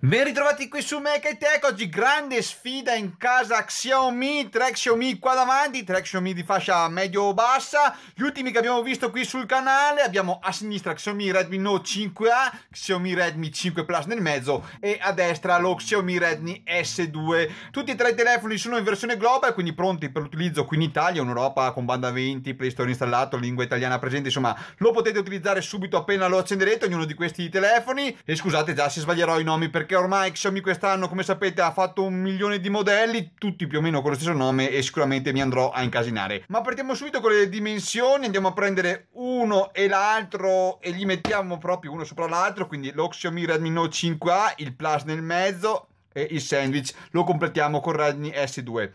Ben ritrovati qui su Mecha Tech, oggi grande sfida in casa Xiaomi, Trek Xiaomi qua davanti, Trek Xiaomi di fascia medio-bassa, o gli ultimi che abbiamo visto qui sul canale, abbiamo a sinistra Xiaomi Redmi Note 5A, Xiaomi Redmi 5 Plus nel mezzo e a destra lo Xiaomi Redmi S2. Tutti e tre i telefoni sono in versione global, quindi pronti per l'utilizzo qui in Italia, in Europa con banda 20, Play Store installato, lingua italiana presente, insomma lo potete utilizzare subito appena lo accenderete ognuno di questi telefoni e scusate già se sbaglierò i nomi perché perché ormai Xiaomi quest'anno, come sapete, ha fatto un milione di modelli, tutti più o meno con lo stesso nome e sicuramente mi andrò a incasinare. Ma partiamo subito con le dimensioni, andiamo a prendere uno e l'altro e li mettiamo proprio uno sopra l'altro, quindi lo Xiaomi Redmi Note 5A, il Plus nel mezzo e il sandwich lo completiamo con Redmi S2.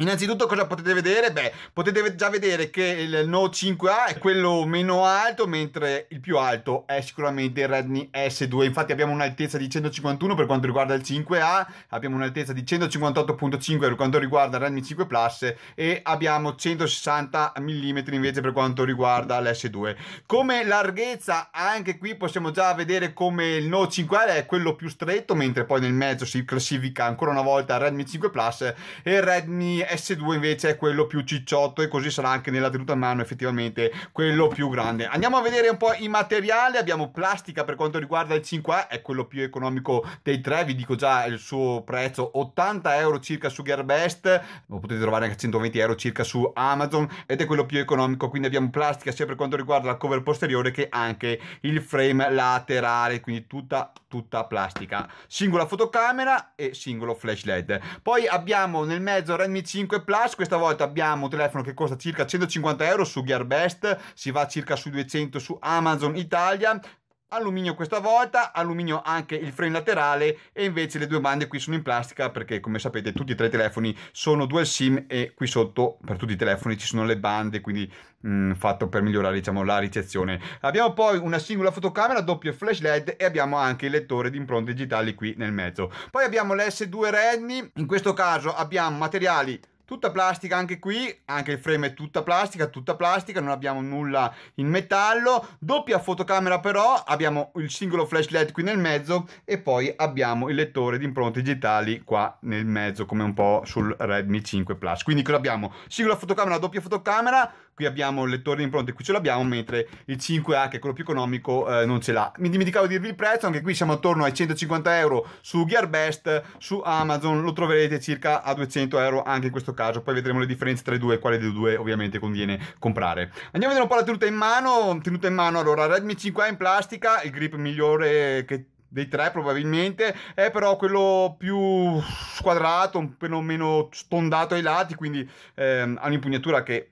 Innanzitutto cosa potete vedere? Beh, potete già vedere che il Note 5A è quello meno alto, mentre il più alto è sicuramente il Redmi S2. Infatti abbiamo un'altezza di 151 per quanto riguarda il 5A, abbiamo un'altezza di 158.5 per quanto riguarda il Redmi 5 Plus e abbiamo 160 mm invece per quanto riguarda l'S2. Come larghezza, anche qui possiamo già vedere come il Note 5A è quello più stretto, mentre poi nel mezzo si classifica ancora una volta il Redmi 5 Plus e il Redmi S2 invece è quello più cicciotto e così sarà anche nella tenuta a mano effettivamente quello più grande. Andiamo a vedere un po' i materiali, abbiamo plastica per quanto riguarda il 5A, è quello più economico dei tre, vi dico già il suo prezzo, 80 euro circa su Gearbest, lo potete trovare anche a 120 euro circa su Amazon ed è quello più economico, quindi abbiamo plastica sia per quanto riguarda la cover posteriore che anche il frame laterale, quindi tutta, tutta plastica. Singola fotocamera e singolo flash LED. Poi abbiamo nel mezzo Redmi 5 5 Plus, questa volta abbiamo un telefono che costa circa 150 euro su Gearbest, si va circa sui 200 su Amazon Italia, alluminio questa volta, alluminio anche il frame laterale e invece le due bande qui sono in plastica perché come sapete tutti e tre i telefoni sono dual sim e qui sotto per tutti i telefoni ci sono le bande quindi mh, mm, fatto per migliorare diciamo la ricezione. Abbiamo poi una singola fotocamera, doppio flash led e abbiamo anche il lettore di impronte digitali qui nel mezzo. Poi abbiamo l'S2 Redmi, in questo caso abbiamo materiali tutta plastica anche qui, anche il frame è tutta plastica, tutta plastica, non abbiamo nulla in metallo, doppia fotocamera però, abbiamo il singolo flash LED qui nel mezzo e poi abbiamo il lettore di impronte digitali qua nel mezzo come un po' sul Redmi 5 Plus. Quindi cosa abbiamo? Singola fotocamera, doppia fotocamera, qui abbiamo il lettore di impronte, qui ce l'abbiamo, mentre il 5A, che è quello più economico, eh, non ce l'ha. Mi dimenticavo di dirvi il prezzo, anche qui siamo attorno ai 150 euro su Gearbest, su Amazon lo troverete circa a 200 euro anche in questo caso, poi vedremo le differenze tra i due, quale dei due ovviamente conviene comprare. Andiamo a vedere un po' la tenuta in mano, tenuta in mano allora Redmi 5A in plastica, il grip migliore che dei tre probabilmente è però quello più squadrato un po' meno stondato ai lati quindi ehm, ha un'impugnatura che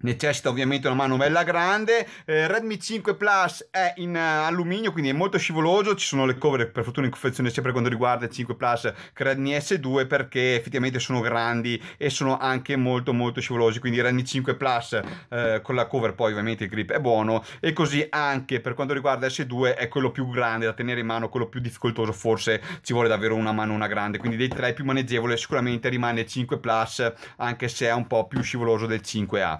necessita ovviamente una manovella grande eh, Redmi 5 Plus è in uh, alluminio quindi è molto scivoloso ci sono le cover per fortuna in confezione sempre quando riguarda il 5 Plus che Redmi S2 perché effettivamente sono grandi e sono anche molto molto scivolosi quindi Redmi 5 Plus eh, con la cover poi ovviamente il grip è buono e così anche per quanto riguarda S2 è quello più grande da tenere in mano quello più difficoltoso forse ci vuole davvero una mano una grande quindi dei tre più maneggevole sicuramente rimane il 5 Plus anche se è un po' più scivoloso del 5A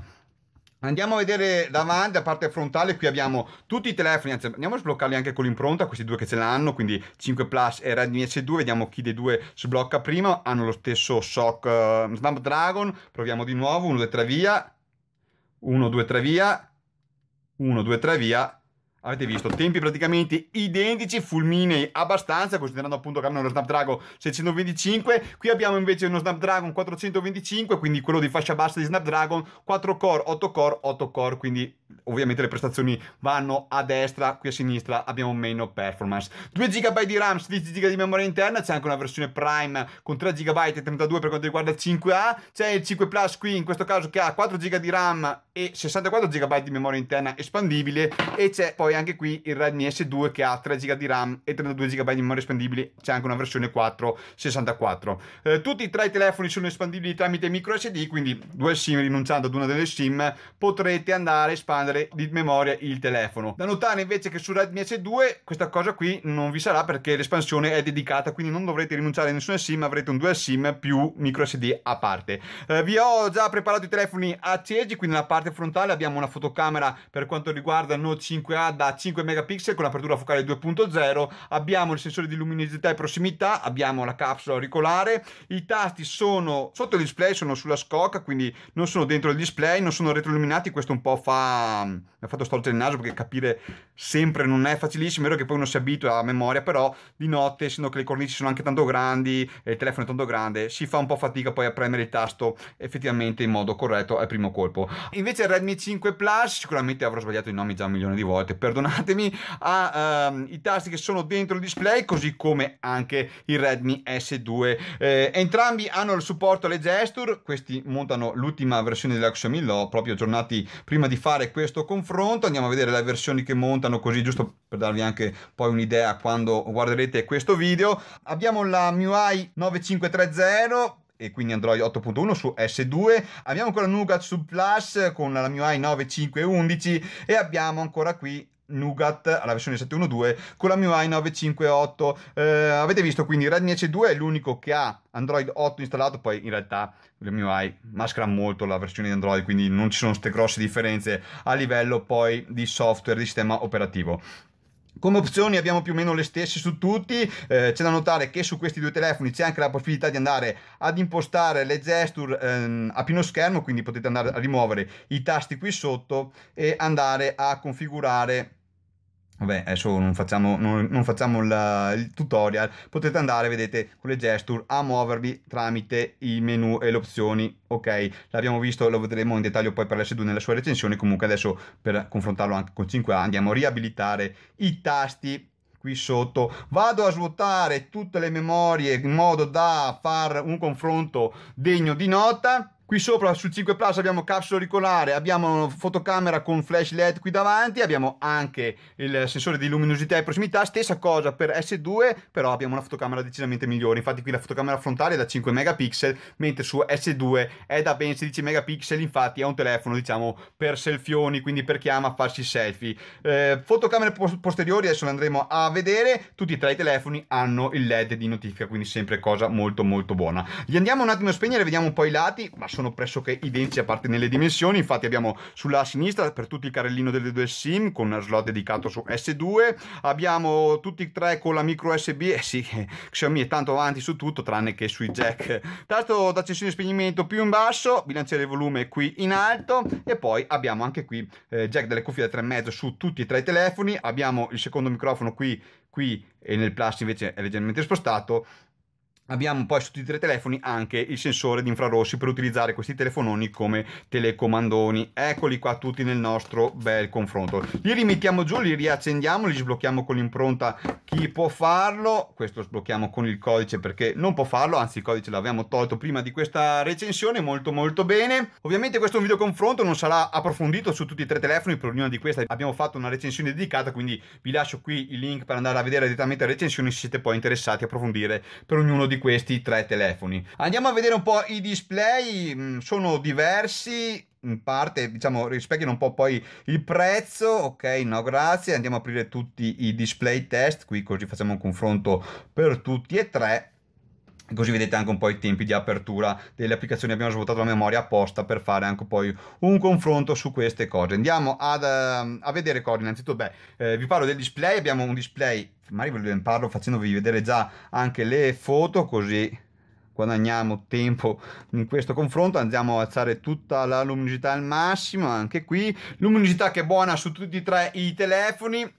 Andiamo a vedere davanti, a parte frontale, qui abbiamo tutti i telefoni, anzi andiamo a sbloccarli anche con l'impronta, questi due che ce l'hanno, quindi 5 Plus e Redmi S2, vediamo chi dei due sblocca prima, hanno lo stesso SOC uh, eh, Snapdragon, proviamo di nuovo, 1, 2, 3 via, 1, 2, 3 via, 1, 2, 3 via, Avete visto, tempi praticamente identici, fulminei abbastanza, considerando appunto che hanno uno Snapdragon 625. Qui abbiamo invece uno Snapdragon 425, quindi quello di fascia bassa di Snapdragon, 4 core, 8 core, 8 core, quindi ovviamente le prestazioni vanno a destra, qui a sinistra abbiamo meno performance. 2 GB di RAM, 16 GB di memoria interna, c'è anche una versione Prime con 3 GB e 32 per quanto riguarda il 5A, c'è il 5 Plus qui in questo caso che ha 4 GB di RAM e 64 GB di memoria interna espandibile e c'è poi poi anche qui il Redmi S2 che ha 3 GB di RAM e 32 GB di memoria espandibili, c'è anche una versione 464. Eh, tutti e tre i telefoni sono espandibili tramite micro SD, quindi due SIM rinunciando ad una delle SIM potrete andare a espandere di memoria il telefono. Da notare invece che su Redmi S2 questa cosa qui non vi sarà perché l'espansione è dedicata, quindi non dovrete rinunciare a nessuna SIM, avrete un due SIM più micro SD a parte. Eh, vi ho già preparato i telefoni accesi, quindi nella parte frontale abbiamo una fotocamera per quanto riguarda il Note 5A da 5 megapixel con apertura focale 2.0, abbiamo il sensore di luminosità e prossimità, abbiamo la capsula auricolare, i tasti sono sotto il display, sono sulla scocca, quindi non sono dentro il display, non sono retroilluminati, questo un po' fa... mi ha fatto storcere il naso perché capire sempre non è facilissimo, è vero che poi uno si abitua a memoria, però di notte, essendo che le cornici sono anche tanto grandi e il telefono è tanto grande, si fa un po' fatica poi a premere il tasto effettivamente in modo corretto al primo colpo. Invece il Redmi 5 Plus, sicuramente avrò sbagliato i nomi già un milione di volte, però perdonatemi, ha uh, ehm, i tasti che sono dentro il display, così come anche il Redmi S2. Eh, entrambi hanno il supporto alle gesture, questi montano l'ultima versione della Xiaomi, l'ho proprio aggiornati prima di fare questo confronto, andiamo a vedere le versioni che montano così giusto per darvi anche poi un'idea quando guarderete questo video. Abbiamo la MIUI 9530 e quindi Android 8.1 su S2, abbiamo ancora Nougat su Plus con la MIUI 9511 e abbiamo ancora qui Nougat alla versione 712 con la MIUI 958. Eh, avete visto quindi Redmi S2 è l'unico che ha Android 8 installato, poi in realtà la MIUI maschera molto la versione di Android, quindi non ci sono queste grosse differenze a livello poi di software, di sistema operativo. Come opzioni abbiamo più o meno le stesse su tutti, eh, c'è da notare che su questi due telefoni c'è anche la possibilità di andare ad impostare le gesture ehm, a pieno schermo, quindi potete andare a rimuovere i tasti qui sotto e andare a configurare Vabbè, adesso non facciamo, non, non facciamo la, il tutorial, potete andare, vedete, con le gesture a muovervi tramite i menu e le opzioni, ok? L'abbiamo visto, lo vedremo in dettaglio poi per l'S2 nella sua recensione, comunque adesso per confrontarlo anche con 5A andiamo a riabilitare i tasti qui sotto vado a svuotare tutte le memorie in modo da fare un confronto degno di nota Qui sopra sul 5 Plus abbiamo capsula auricolare, abbiamo fotocamera con flash LED qui davanti, abbiamo anche il sensore di luminosità e prossimità, stessa cosa per S2, però abbiamo una fotocamera decisamente migliore. Infatti qui la fotocamera frontale è da 5 megapixel, mentre su S2 è da ben 16 megapixel, infatti è un telefono diciamo per selfioni, quindi per chi ama farsi selfie. Eh, fotocamere posteriori adesso le andremo a vedere, tutti e tre i telefoni hanno il LED di notifica, quindi sempre cosa molto molto buona. Gli andiamo un attimo a spegnere, vediamo un po' i lati, ma sono sono pressoché identici a parte nelle dimensioni, infatti abbiamo sulla sinistra per tutti il carrellino delle due SIM con slot dedicato su S2, abbiamo tutti e tre con la micro USB, eh sì, eh, Xiaomi è tanto avanti su tutto tranne che sui jack, tasto d'accensione e spegnimento più in basso, bilanciere volume qui in alto e poi abbiamo anche qui eh, jack delle cuffie da 3,5 su tutti e tre i telefoni, abbiamo il secondo microfono qui, qui e nel plus invece è leggermente spostato Abbiamo poi su tutti e tre i telefoni anche il sensore di infrarossi per utilizzare questi telefononi come telecomandoni. Eccoli qua tutti nel nostro bel confronto. Li rimettiamo giù, li riaccendiamo, li sblocchiamo con l'impronta chi può farlo. Questo lo sblocchiamo con il codice perché non può farlo, anzi il codice l'abbiamo tolto prima di questa recensione, molto molto bene. Ovviamente questo è un video confronto, non sarà approfondito su tutti e tre i telefoni, per ognuna di queste abbiamo fatto una recensione dedicata, quindi vi lascio qui il link per andare a vedere direttamente la recensione se siete poi interessati a approfondire per ognuno di questi tre telefoni. Andiamo a vedere un po' i display, mm, sono diversi, in parte diciamo rispecchiano un po' poi il prezzo ok no grazie andiamo a aprire tutti i display test qui così facciamo un confronto per tutti e tre Così vedete anche un po' i tempi di apertura delle applicazioni, abbiamo svuotato la memoria apposta per fare anche poi un confronto su queste cose. Andiamo ad, uh, a vedere cose, innanzitutto beh, eh, vi parlo del display, abbiamo un display, magari ve ne parlo facendovi vedere già anche le foto così guadagniamo tempo in questo confronto andiamo a alzare tutta la luminosità al massimo anche qui luminosità che è buona su tutti e tre i telefoni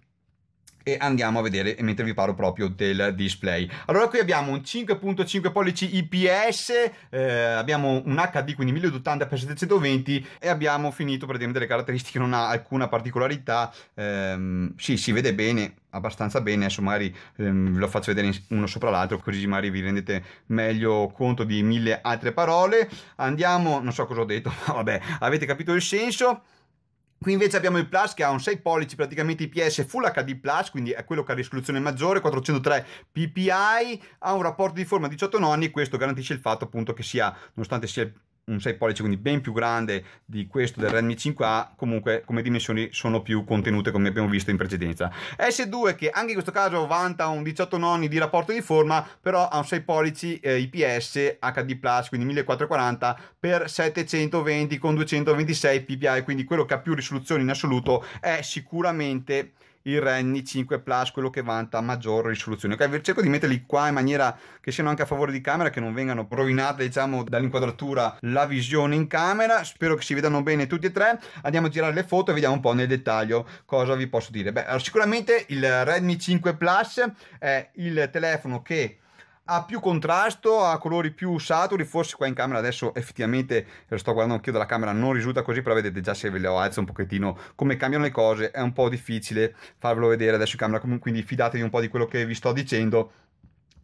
e andiamo a vedere mentre vi parlo proprio del display allora qui abbiamo un 5.5 pollici IPS eh, abbiamo un HD quindi 1080x720 e abbiamo finito praticamente le caratteristiche non ha alcuna particolarità ehm, sì si vede bene abbastanza bene adesso magari ehm, lo faccio vedere uno sopra l'altro così magari vi rendete meglio conto di mille altre parole andiamo non so cosa ho detto ma vabbè avete capito il senso Qui invece abbiamo il Plus che ha un 6 pollici praticamente IPS Full HD Plus, quindi è quello che ha risoluzione maggiore, 403 ppi, ha un rapporto di forma 18 nonni e questo garantisce il fatto appunto che sia, nonostante sia un 6 pollici, quindi ben più grande di questo del Redmi 5A, comunque come dimensioni sono più contenute come abbiamo visto in precedenza. S2 che anche in questo caso vanta un 18 nonni di rapporto di forma, però ha un 6 pollici eh, IPS HD+, quindi 1440 x 720 con 226 ppi, quindi quello che ha più risoluzioni in assoluto è sicuramente il Renni 5 Plus, quello che vanta maggior risoluzione. Okay, cerco di metterli qua in maniera che siano anche a favore di camera, che non vengano rovinate, diciamo, dall'inquadratura la visione in camera. Spero che si vedano bene tutti e tre. Andiamo a girare le foto e vediamo un po' nel dettaglio cosa vi posso dire. Beh, allora, sicuramente il Redmi 5 Plus è il telefono che ha più contrasto, ha colori più saturi, forse qua in camera adesso effettivamente lo eh, sto guardando anch'io dalla camera, non risulta così, però vedete già se ve lo alzo un pochettino come cambiano le cose, è un po' difficile farvelo vedere adesso in camera, quindi fidatevi un po' di quello che vi sto dicendo.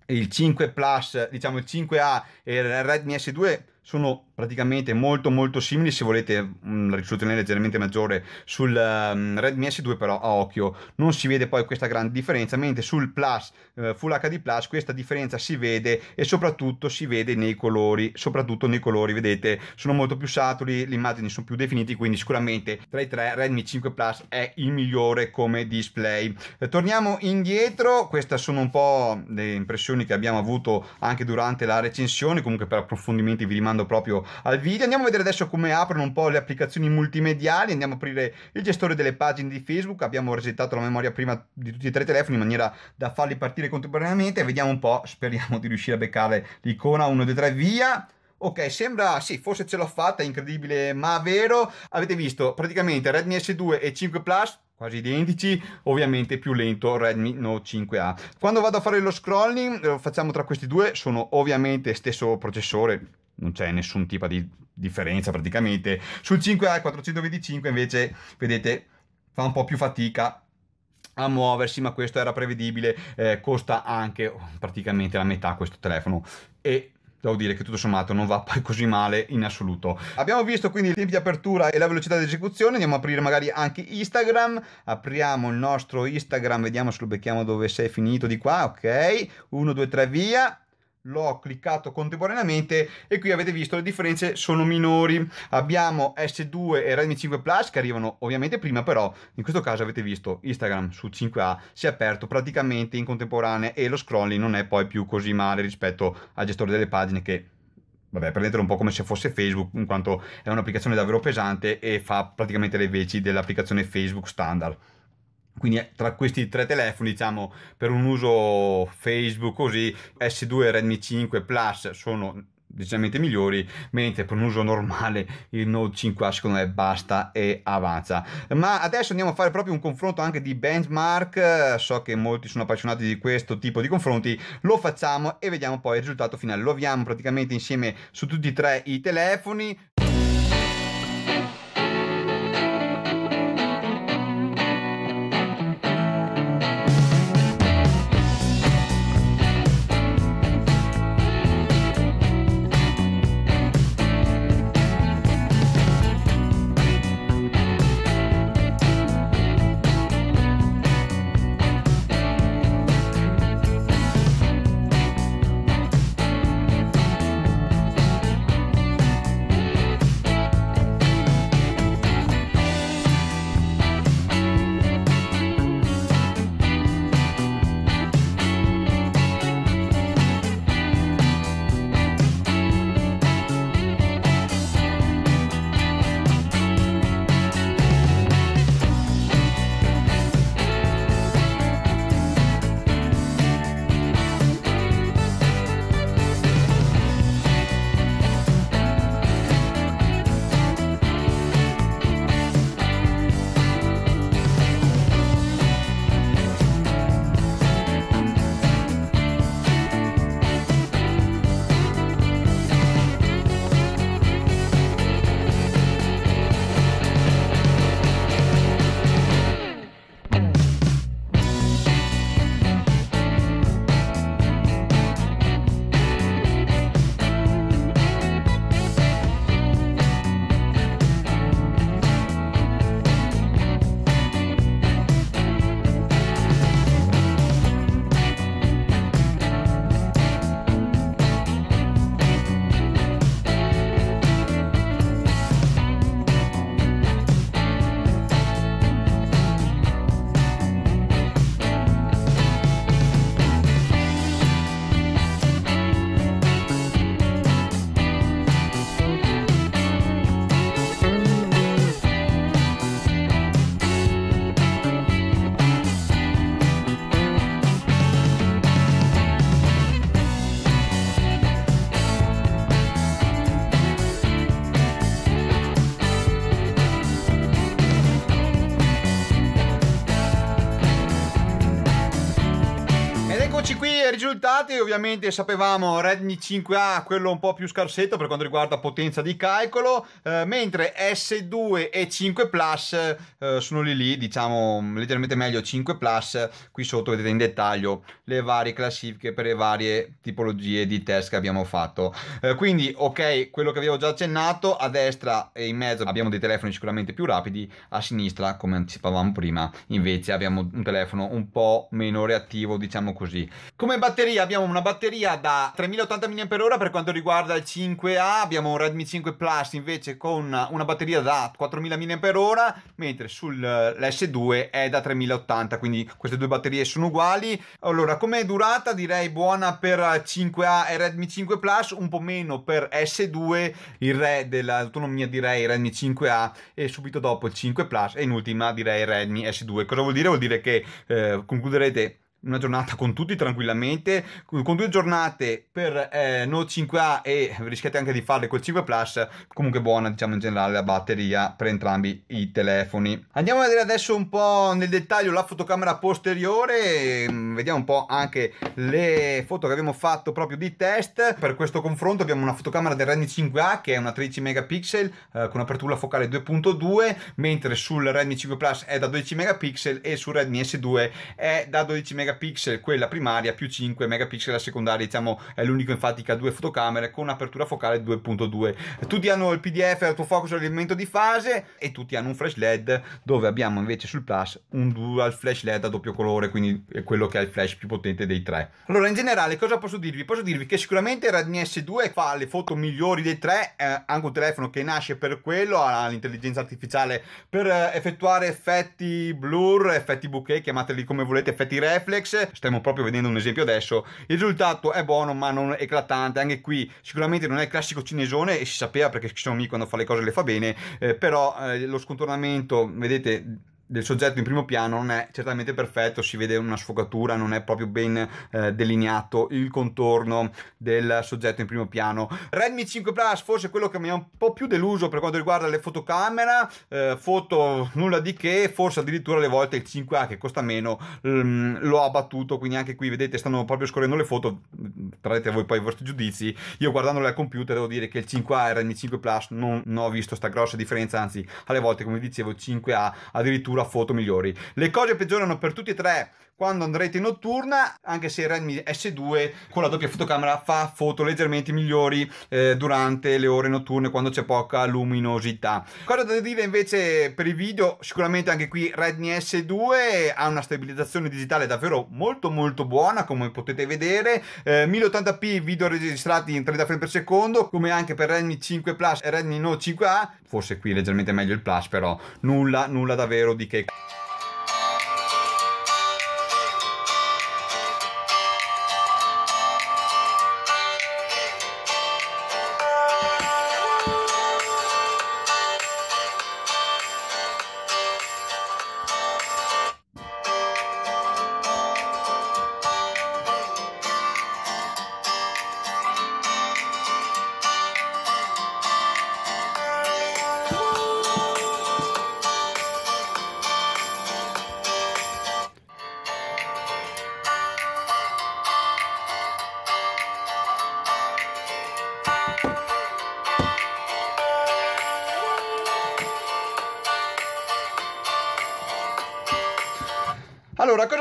Il 5 Plus, diciamo il 5A e il Redmi S2 sono praticamente molto molto simili se volete una mm, risoluzione leggermente maggiore sul um, Redmi S2 però a occhio non si vede poi questa grande differenza mentre sul Plus uh, Full HD Plus questa differenza si vede e soprattutto si vede nei colori soprattutto nei colori vedete sono molto più saturi le immagini sono più definite quindi sicuramente tra i tre Redmi 5 Plus è il migliore come display eh, torniamo indietro queste sono un po' le impressioni che abbiamo avuto anche durante la recensione comunque per approfondimenti vi rimando pensando proprio al video. Andiamo a vedere adesso come aprono un po' le applicazioni multimediali, andiamo a aprire il gestore delle pagine di Facebook, abbiamo resettato la memoria prima di tutti e tre i telefoni in maniera da farli partire contemporaneamente, vediamo un po', speriamo di riuscire a beccare l'icona 1, 2, 3, via. Ok, sembra sì, forse ce l'ho fatta, incredibile, ma vero. Avete visto praticamente Redmi S2 e 5 Plus quasi identici, ovviamente più lento Redmi Note 5A. Quando vado a fare lo scrolling, lo eh, facciamo tra questi due, sono ovviamente stesso processore non c'è nessun tipo di differenza praticamente. Sul 5A 425 invece, vedete, fa un po' più fatica a muoversi, ma questo era prevedibile, eh, costa anche praticamente la metà questo telefono e devo dire che tutto sommato non va poi così male in assoluto. Abbiamo visto quindi i tempi di apertura e la velocità di esecuzione, andiamo a aprire magari anche Instagram, apriamo il nostro Instagram, vediamo se lo becchiamo dove sei finito di qua, ok, 1, 2, 3, via, l'ho cliccato contemporaneamente e qui avete visto le differenze sono minori abbiamo S2 e Redmi 5 Plus che arrivano ovviamente prima però in questo caso avete visto Instagram su 5A si è aperto praticamente in contemporanea e lo scrolling non è poi più così male rispetto al gestore delle pagine che vabbè, prendetelo un po' come se fosse Facebook, in quanto è un'applicazione davvero pesante e fa praticamente le veci dell'applicazione Facebook standard quindi eh, tra questi tre telefoni diciamo per un uso Facebook così S2 e Redmi 5 Plus sono decisamente migliori mentre per un uso normale il Note 5 secondo me basta e avanza ma adesso andiamo a fare proprio un confronto anche di benchmark so che molti sono appassionati di questo tipo di confronti lo facciamo e vediamo poi il risultato finale lo abbiamo praticamente insieme su tutti e tre i telefoni Eccoci qui, risultati ovviamente sapevamo Redmi 5A quello un po' più scarsetto per quanto riguarda potenza di calcolo, eh, mentre S2 e 5 Plus eh, sono lì lì, diciamo leggermente meglio 5 Plus, qui sotto vedete in dettaglio le varie classifiche per le varie tipologie di test che abbiamo fatto. Eh, quindi ok, quello che avevo già accennato, a destra e in mezzo abbiamo dei telefoni sicuramente più rapidi, a sinistra come anticipavamo prima invece abbiamo un telefono un po' meno reattivo diciamo così. Come batteria abbiamo una batteria da 3080 mAh per quanto riguarda il 5A, abbiamo un Redmi 5 Plus invece con una, batteria da 4000 mAh, mentre sull'S2 eh, è da 3080, quindi queste due batterie sono uguali. Allora, come durata direi buona per 5A e Redmi 5 Plus, un po' meno per S2, il re dell'autonomia direi Redmi 5A e subito dopo il 5 Plus e in ultima direi Redmi S2. Cosa vuol dire? Vuol dire che eh, concluderete una giornata con tutti tranquillamente, con due giornate per eh, No 5A e rischiate anche di farle col 5 Plus, comunque buona diciamo in generale la batteria per entrambi i telefoni. Andiamo a vedere adesso un po' nel dettaglio la fotocamera posteriore, mm, vediamo un po' anche le foto che abbiamo fatto proprio di test, per questo confronto abbiamo una fotocamera del Redmi 5A che è una 13 megapixel eh, con apertura focale 2.2, mentre sul Redmi 5 Plus è da 12 megapixel e sul Redmi S2 è da 12 megapixel megapixel quella primaria più 5 megapixel la secondaria diciamo è l'unico infatti che ha due fotocamere con apertura focale 2.2 tutti hanno il pdf autofocus l'elemento di fase e tutti hanno un flash led dove abbiamo invece sul plus un dual flash led a doppio colore quindi è quello che ha il flash più potente dei tre allora in generale cosa posso dirvi? posso dirvi che sicuramente Redmi S2 fa le foto migliori dei tre eh, anche un telefono che nasce per quello ha l'intelligenza artificiale per eh, effettuare effetti blur effetti bouquet chiamateli come volete effetti reflex Rolex, stiamo proprio vedendo un esempio adesso, il risultato è buono ma non eclatante, anche qui sicuramente non è il classico cinesone e si sapeva perché Xiaomi quando fa le cose le fa bene, eh, però eh, lo scontornamento, vedete del soggetto in primo piano non è certamente perfetto, si vede una sfogatura, non è proprio ben eh, delineato il contorno del soggetto in primo piano. Redmi 5 Plus forse quello che mi ha un po' più deluso per quanto riguarda le fotocamera, eh, foto nulla di che, forse addirittura alle volte il 5A che costa meno ehm, lo ha quindi anche qui vedete stanno proprio scorrendo le foto, mm, trarrete voi poi i vostri giudizi, io guardandole al computer devo dire che il 5A e il Redmi 5 Plus non, non ho visto sta grossa differenza, anzi alle volte come dicevo il 5A addirittura foto migliori. Le cose peggiorano per tutti e tre quando andrete in notturna, anche se il Redmi S2 con la doppia fotocamera fa foto leggermente migliori eh, durante le ore notturne quando c'è poca luminosità. Cosa da dire invece per i video? Sicuramente anche qui Redmi S2 ha una stabilizzazione digitale davvero molto molto buona come potete vedere. Eh, 1080p video registrati in 30 frame per secondo come anche per Redmi 5 Plus e Redmi Note 5A. Forse qui leggermente meglio il Plus però nulla nulla davvero di che...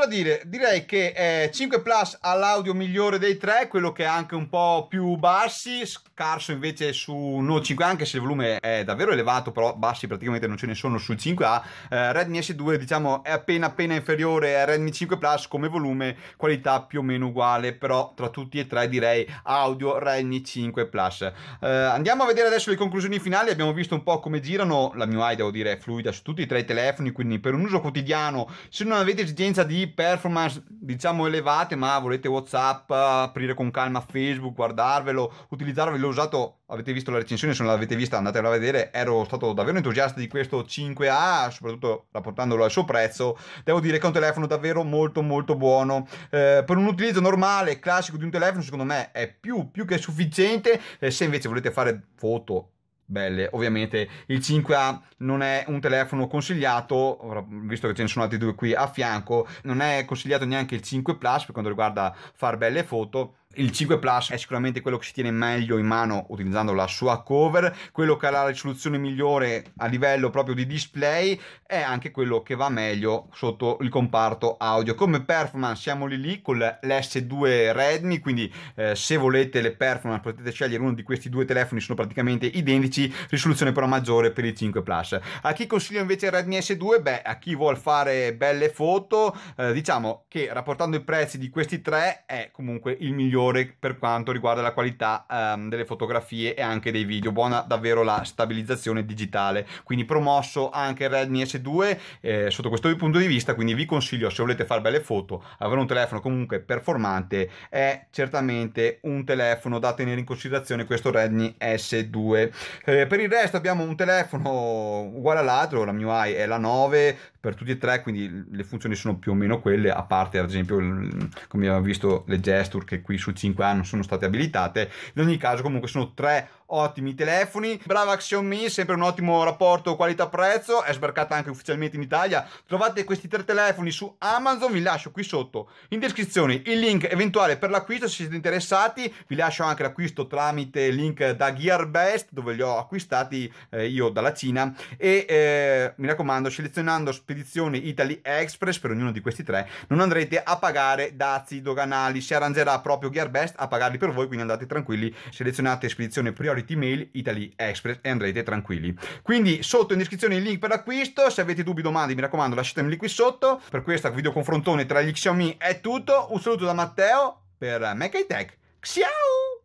dire? Direi che eh, 5 Plus ha l'audio migliore dei tre, quello che è anche un po' più bassi, scarso invece su Note 5, anche se il volume è davvero elevato, però bassi praticamente non ce ne sono sul 5A. Eh, Redmi S2 diciamo è appena appena inferiore a Redmi 5 Plus come volume, qualità più o meno uguale, però tra tutti e tre direi audio Redmi 5 Plus. Eh, andiamo a vedere adesso le conclusioni finali, abbiamo visto un po' come girano, la mia devo dire è fluida su tutti e tre i telefoni, quindi per un uso quotidiano, se non avete esigenza di performance diciamo elevate, ma volete WhatsApp, aprire con calma Facebook, guardarvelo, utilizzarvelo, l'ho usato, avete visto la recensione, se non l'avete vista andatela a vedere, ero stato davvero entusiasta di questo 5A, soprattutto rapportandolo al suo prezzo, devo dire che è un telefono davvero molto molto buono, eh, per un utilizzo normale, classico di un telefono secondo me è più, più che sufficiente, eh, se invece volete fare foto belle. Ovviamente il 5A non è un telefono consigliato, visto che ce ne sono altri due qui a fianco, non è consigliato neanche il 5 Plus per quanto riguarda far belle foto il 5 Plus è sicuramente quello che si tiene meglio in mano utilizzando la sua cover, quello che ha la risoluzione migliore a livello proprio di display è anche quello che va meglio sotto il comparto audio. Come performance siamo lì lì con l'S2 Redmi, quindi eh, se volete le performance potete scegliere uno di questi due telefoni, sono praticamente identici, risoluzione però maggiore per il 5 Plus. A chi consiglio invece il Redmi S2? Beh, a chi vuol fare belle foto, eh, diciamo che rapportando i prezzi di questi tre è comunque il migliore migliore per quanto riguarda la qualità ehm, delle fotografie e anche dei video, buona davvero la stabilizzazione digitale, quindi promosso anche il Redmi S2 eh, sotto questo punto di vista, quindi vi consiglio se volete fare belle foto, avere un telefono comunque performante è certamente un telefono da tenere in considerazione questo Redmi S2. Eh, per il resto abbiamo un telefono uguale all'altro, la MIUI è la 9, per tutti e tre, quindi le funzioni sono più o meno quelle, a parte ad esempio, come abbiamo visto, le gesture che qui su 5A non sono state abilitate. In ogni caso comunque sono tre ottimi telefoni. Brava Xiaomi, sempre un ottimo rapporto qualità-prezzo, è sbarcata anche ufficialmente in Italia. Trovate questi tre telefoni su Amazon, vi lascio qui sotto in descrizione il link eventuale per l'acquisto se siete interessati. Vi lascio anche l'acquisto tramite link da Gearbest dove li ho acquistati eh, io dalla Cina e eh, mi raccomando selezionando spedizione Italy Express per ognuno di questi tre non andrete a pagare dazi doganali, si arrangerà proprio Gearbest a pagarli per voi, quindi andate tranquilli, selezionate spedizione Priority Priority Mail Italy Express e andrete tranquilli. Quindi sotto in descrizione il link per l'acquisto, se avete dubbi o domande mi raccomando lasciatemeli qui sotto. Per questo video confrontone tra gli Xiaomi è tutto, un saluto da Matteo per Mac Tech. Ciao!